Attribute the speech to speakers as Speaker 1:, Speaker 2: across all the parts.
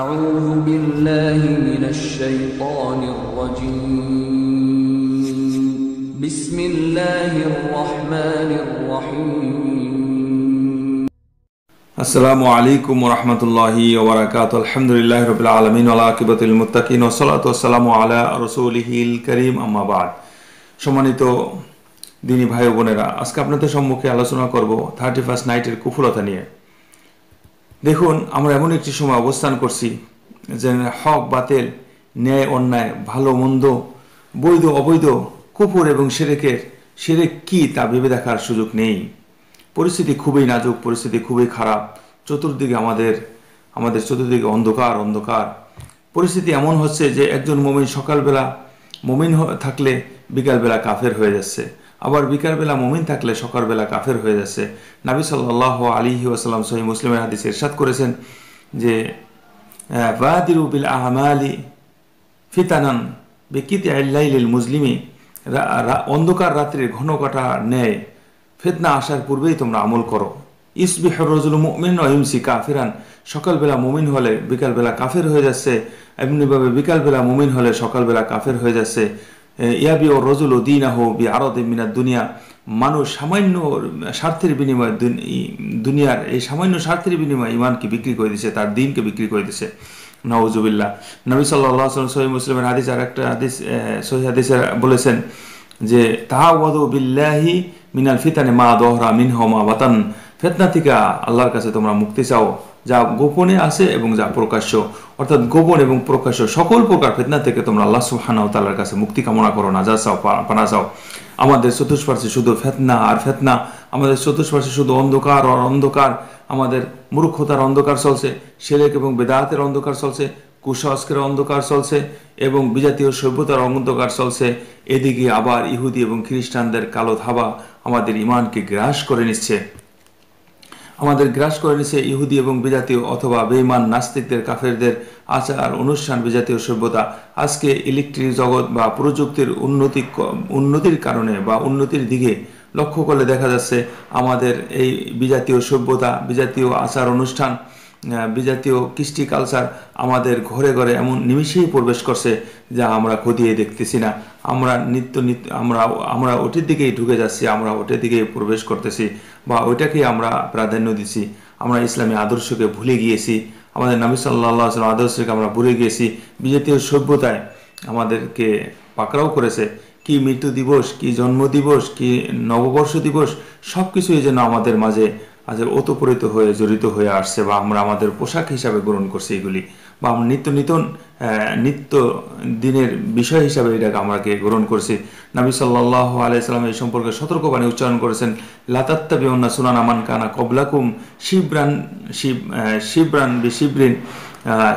Speaker 1: أعوذ بالله من الشيطان الرجيم بسم الله الرحمن الرحيم السلام عليكم ورحمة الله وبركاته الحمد لله رب العالمين والعاقبة للمتقين والصلاة والسلام على رسوله الكريم أما بعد সম্মানিত দিনী ভাই বোনেরা আজকে আপনাদের সম্মুখে আলোচনা করব থার্টি ফার্স্ট নাইটের কুফুলতা নিয়ে দেখুন আমরা এমন একটি সময় অবস্থান করছি যে হক বাতেল ন্যায় অন্যায় ভালো মন্দ বৈধ অবৈধ কুপুর এবং সেরেকের সেরে কি তা ভেবে দেখার সুযোগ নেই পরিস্থিতি খুবই নাজুক পরিস্থিতি খুবই খারাপ চতুর্দিকে আমাদের আমাদের চতুর্দিকে অন্ধকার অন্ধকার পরিস্থিতি এমন হচ্ছে যে একজন মমিন সকালবেলা মমিন থাকলে বিকালবেলা কাফের হয়ে যাচ্ছে আবার বিকালবেলা মুমিন থাকলে সকালবেলা কাফের হয়ে যাচ্ছে নাবি সাল্লাহ আলী ওয়াসাল্লাম সহি মুসলিমের হাদিসে ইরশাদ করেছেন যে বাদিরু বিল আহমালি ফিতানান বিকিত আল্লাইলিল মুসলিমি অন্ধকার রাত্রির ঘন কাটা নেয় ফেতনা আসার পূর্বেই তোমরা আমল করো ইসবিহ রজুল মুমিন ইমসি কাফিরান সকালবেলা মুমিন হলে বিকালবেলা কাফের হয়ে যাচ্ছে এমনিভাবে বিকালবেলা মুমিন হলে সকালবেলা কাফের হয়ে যাচ্ছে ইয়াবি ও রজুল উদ্দিনাহ বি আরদ মিনা দুনিয়া মানুষ সামান্য স্বার্থের বিনিময়ে দুনিয়ার এই সামান্য স্বার্থের বিনিময়ে ইমানকে বিক্রি করে দিছে তার দিনকে বিক্রি করে দিছে নওয়াজুবিল্লাহ নবী সাল্লাহ সহি মুসলিমের হাদিস আর একটা হাদিস সহি হাদিসে বলেছেন যে তাহা তাহাওয়াদ বিল্লাহি মিনাল ফিতানে মা দোহরা মিনহ মা বাতান ফেতনা থেকে আল্লাহর কাছে তোমরা মুক্তি চাও যা গোপনে আছে এবং যা প্রকাশ্য অর্থাৎ গোপন এবং প্রকাশ্য সকল প্রকার ফেতনা থেকে তোমরা আল্লাহ সুহানাও তালার কাছে মুক্তি কামনা করো না যা চাও পানা চাও আমাদের চতুষ্পার্শ্বে শুধু ফেতনা আর ফেতনা আমাদের চতুষ্পার্শ্বে শুধু অন্ধকার আর অন্ধকার আমাদের মূর্খতার অন্ধকার চলছে সেলেক এবং বেদাতের অন্ধকার চলছে কুসংস্কার অন্ধকার চলছে এবং বিজাতীয় সভ্যতার অন্ধকার চলছে এদিকে আবার ইহুদি এবং খ্রিস্টানদের কালো ধাবা আমাদের ইমানকে গ্রাস করে নিচ্ছে আমাদের গ্রাস করে নিছে ইহুদি এবং বিজাতীয় অথবা বেইমান নাস্তিকদের কাফেরদের আচার অনুষ্ঠান বিজাতীয় সভ্যতা আজকে ইলেকট্রিক জগৎ বা প্রযুক্তির উন্নতি উন্নতির কারণে বা উন্নতির দিকে লক্ষ্য করলে দেখা যাচ্ছে আমাদের এই বিজাতীয় সভ্যতা বিজাতীয় আচার অনুষ্ঠান বিজাতীয় কৃষ্টি কালচার আমাদের ঘরে ঘরে এমন নিমিষেই প্রবেশ করছে যা আমরা খতিয়ে দেখতেছি না আমরা নিত্য নিত্য আমরা আমরা ওটির দিকেই ঢুকে যাচ্ছি আমরা ওটির দিকেই প্রবেশ করতেছি বা ওইটাকেই আমরা প্রাধান্য দিছি আমরা ইসলামী আদর্শকে ভুলে গিয়েছি আমাদের নাবি সাল্লাহ আদর্শকে আমরা ভুলে গিয়েছি বিজাতীয় সভ্যতায় আমাদেরকে পাকড়াও করেছে কি মৃত্যু দিবস কি জন্ম দিবস কি নববর্ষ দিবস সব কিছুই যেন আমাদের মাঝে আজ ওতপ্রোত হয়ে জড়িত হয়ে আসছে বা আমরা আমাদের পোশাক হিসাবে গ্রহণ করছি এগুলি বা আমরা নিত্য নিতন নিত্য দিনের বিষয় হিসাবে এটাকে আমরাকে গ্রহণ করছি নাবি সাল্লাহ আলাইসালাম এই সম্পর্কে সতর্কবাণী উচ্চারণ করেছেন লাতাত্তা বিমনা সুনান আমান কানা কবলাকুম শিবরান শিব শিবরান বি শিবরিন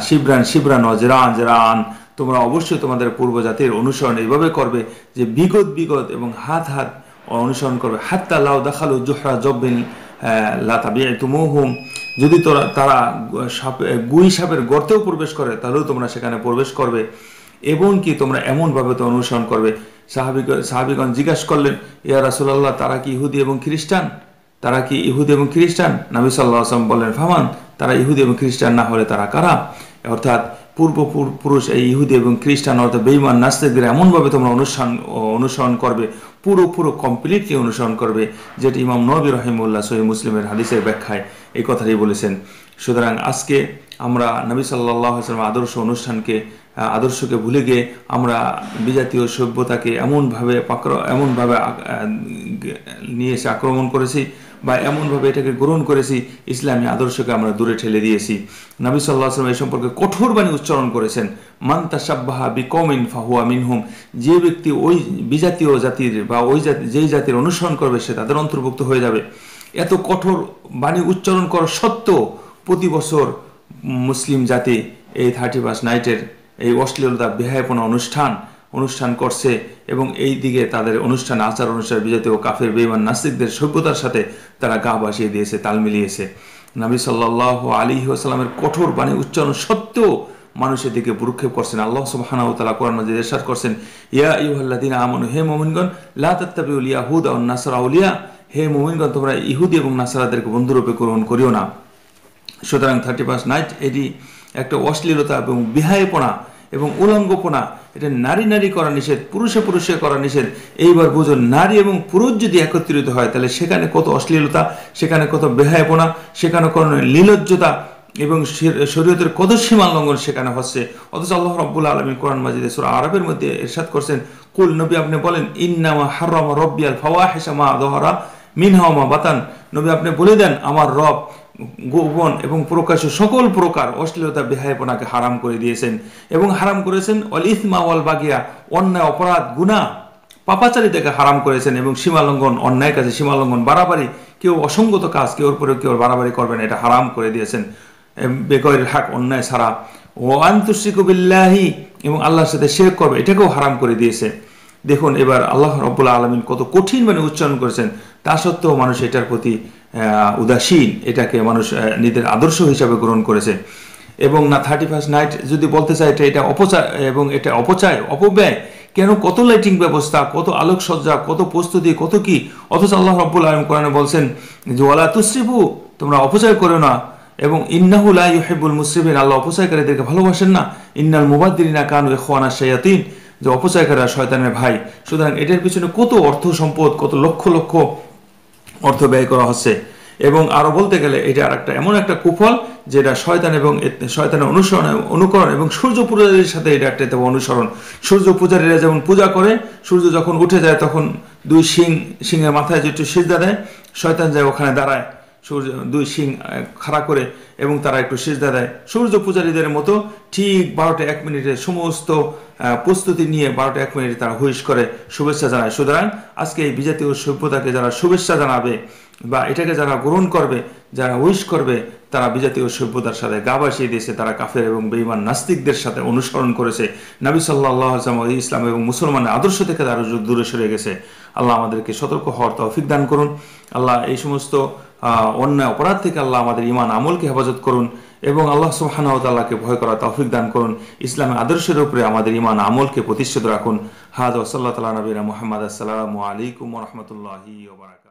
Speaker 1: শিবরান শিবরান অজরান জরান তোমরা অবশ্যই তোমাদের পূর্ব জাতির অনুসরণ এইভাবে করবে যে বিগত বিগত এবং হাত হাত অনুসরণ করবে হাত্তা লাউ দেখালো জোহরা জব্বিন লা তাবিয়া যদি তোরা তারা সাপে গুই সাপের গর্তেও প্রবেশ করে তাহলেও তোমরা সেখানে প্রবেশ করবে এবং কি তোমরা এমনভাবে তো অনুসরণ করবে সাহাবিগ সাহাবিগঞ্জ জিজ্ঞাসা করলেন ইয়া রাসুলাল্লাহ তারা কি ইহুদি এবং খ্রিস্টান তারা কি ইহুদি এবং খ্রিস্টান নাবি সাল্লাহ আসলাম বললেন ফামান তারা ইহুদি এবং খ্রিস্টান না হলে তারা কারা অর্থাৎ পূর্ব পুরুষ এই ইহুদি এবং খ্রিস্টান অর্থাৎ বেইমান নাস্তিকদের এমনভাবে তোমরা অনুসরণ অনুসরণ করবে পুরো পুরো কমপ্লিটলি অনুসরণ করবে যেটি ইমাম নবী রহিমুল্লাহ সহি মুসলিমের হাদিসের ব্যাখ্যায় এই কথাটি বলেছেন সুতরাং আজকে আমরা নবী সাল্লাহ আসলাম আদর্শ অনুষ্ঠানকে আদর্শকে ভুলে গিয়ে আমরা বিজাতীয় সভ্যতাকে এমনভাবে এমনভাবে নিয়ে এসে আক্রমণ করেছি বা এমনভাবে এটাকে গ্রহণ করেছি ইসলামী আদর্শকে আমরা দূরে ঠেলে দিয়েছি নাবি সাল্লাহ আসলাম এই সম্পর্কে কঠোর বাণী উচ্চারণ করেছেন মান্তা সাব্বাহা বি কমিন ফাহুয়া মিনহুম যে ব্যক্তি ওই বিজাতীয় জাতির বা ওই জাতি যেই জাতির অনুসরণ করবে সে তাদের অন্তর্ভুক্ত হয়ে যাবে এত কঠোর বাণী উচ্চারণ করা সত্ত্বেও প্রতি বছর মুসলিম জাতি এই থার্টি ফার্স্ট নাইটের এই অশ্লীলতা বেহায়পনা অনুষ্ঠান অনুষ্ঠান করছে এবং এই দিকে তাদের অনুষ্ঠান আচার অনুষ্ঠান ও কাফের বেইমান নাস্তিকদের সভ্যতার সাথে তারা গা বাসিয়ে দিয়েছে তাল মিলিয়েছে নাবি সাল্লাহ আলী আসালামের কঠোর বাণী উচ্চারণ সত্ত্বেও মানুষের দিকে ভুরুক্ষেপ করছেন আল্লাহ সুবহানাহু তালা কোরআন মাজিদে ইরশাদ করছেন ইয়া দিন আমন হে মুমিনগণ লা তাত্তাবিউল ইয়াহুদ ওয়ান নাসারা আউলিয়া হে মুমিনগণ তোমরা ইহুদি এবং নাসারাদেরকে বন্ধুরূপে গ্রহণ করিও না সুতরাং থার্টি ফার্স্ট নাইট এটি একটা অশ্লীলতা এবং বিহায়পনা এবং উলঙ্গপনা এটা নারী নারী করা নিষেধ পুরুষে পুরুষে করা নিষেধ এইবার বুঝুন নারী এবং পুরুষ যদি একত্রিত হয় তাহলে সেখানে কত অশ্লীলতা সেখানে কত বেহায়পনা সেখানে কোন লীলজ্জতা এবং শরীয়তের কত সীমা লঙ্ঘন সেখানে হচ্ছে অথচ আল্লাহ রব্বুল আলমী কোরআন মাজিদে সুরা আরবের মধ্যে এরশাদ করছেন কুল নবী আপনি বলেন ইন্নামা হারমা রব্বিয়াল ফাওয়া হেসামা দোহরা মিনহামা বাতান নবী আপনি বলে দেন আমার রব গোপন এবং প্রকাশ্য সকল প্রকার অশ্লীলতা বেহায়পনাকে হারাম করে দিয়েছেন এবং হারাম করেছেন অল ইসমা ওয়াল বাগিয়া অন্যায় অপরাধ গুণা তাকে হারাম করেছেন এবং সীমালঙ্ঘন অন্যায়ের কাছে সীমালঙ্ঘন বাড়াবাড়ি কেউ অসঙ্গত কাজ কেউ পরে কেউ বাড়াবাড়ি করবেন এটা হারাম করে দিয়েছেন বেকয়ের হাক অন্যায় ছাড়া ও আন্তঃিকুবিল্লাহি এবং আল্লাহর সাথে শেখ করবে এটাকেও হারাম করে দিয়েছে দেখুন এবার আল্লাহ রব্বুল আলমিন কত কঠিন মানে উচ্চারণ করেছেন তা সত্ত্বেও মানুষ এটার প্রতি উদাসীন এটাকে মানুষ নিজের আদর্শ হিসাবে গ্রহণ করেছে এবং না থার্টি ফার্স্ট নাইট যদি বলতে চাই এটা এটা অপচয় এবং এটা অপচয় অপব্যয় কেন কত লাইটিং ব্যবস্থা কত আলোকসজ্জা কত প্রস্তুতি কত কি অথচ আল্লাহ রব্বুল আলম কোরআনে বলছেন যে ওলা তুশ্রিফু তোমরা অপচয় করো না এবং ইন্নাহুল্লাহ ইহেবুল মুসরিফিন আল্লাহ অপচয়কারীদেরকে ভালোবাসেন না ইন্নাল মুবাদ্দিনা কানু খোয়ানা শায়াতিন যে অপচয়কারীরা শয়তানের ভাই সুতরাং এটার পিছনে কত অর্থ সম্পদ কত লক্ষ লক্ষ অর্থ ব্যয় করা হচ্ছে এবং আরও বলতে গেলে এটা আর একটা এমন একটা কুফল যেটা শয়তান এবং শয়তানের অনুসরণ অনুকরণ এবং সূর্য পূজারীর সাথে এটা একটা অনুসরণ সূর্য পূজারীরা যেমন পূজা করে সূর্য যখন উঠে যায় তখন দুই সিং সিংয়ের মাথায় যে একটু সিজদা দেয় শয়তান যায় ওখানে দাঁড়ায় সূর্য দুই শিং খাড়া করে এবং তারা একটু সিজদা দেয় সূর্য পূজারীদের মতো ঠিক বারোটা এক মিনিটে সমস্ত প্রস্তুতি নিয়ে বারোটা এক মিনিটে তারা হুইশ করে শুভেচ্ছা জানায় সুতরাং আজকে এই বিজাতীয় সভ্যতাকে যারা শুভেচ্ছা জানাবে বা এটাকে যারা গ্রহণ করবে যারা উইশ করবে তারা বিজাতীয় সভ্যতার সাথে গা বাসিয়ে দিয়েছে তারা কাফের এবং বেইমান নাস্তিকদের সাথে অনুসরণ করেছে নাবি সাল্লাহাম ইসলাম এবং মুসলমানের আদর্শ থেকে তারা দূরে সরে গেছে আল্লাহ আমাদেরকে সতর্ক হওয়ার তৌফিক দান করুন আল্লাহ এই সমস্ত অন্যায় অপরাধ থেকে আল্লাহ আমাদের ইমান আমলকে হেফাজত করুন এবং আল্লাহ সুবাহানতাল্লাহকে ভয় করা তৌফিক দান করুন ইসলামের আদর্শের উপরে আমাদের ইমান আমলকে প্রতিষ্ঠিত রাখুন হাদ ওসাল্লাহ তালা নবীরা মোহাম্মদ আসসালামু আলাইকুম রহমতুল্লাহি ওবরাক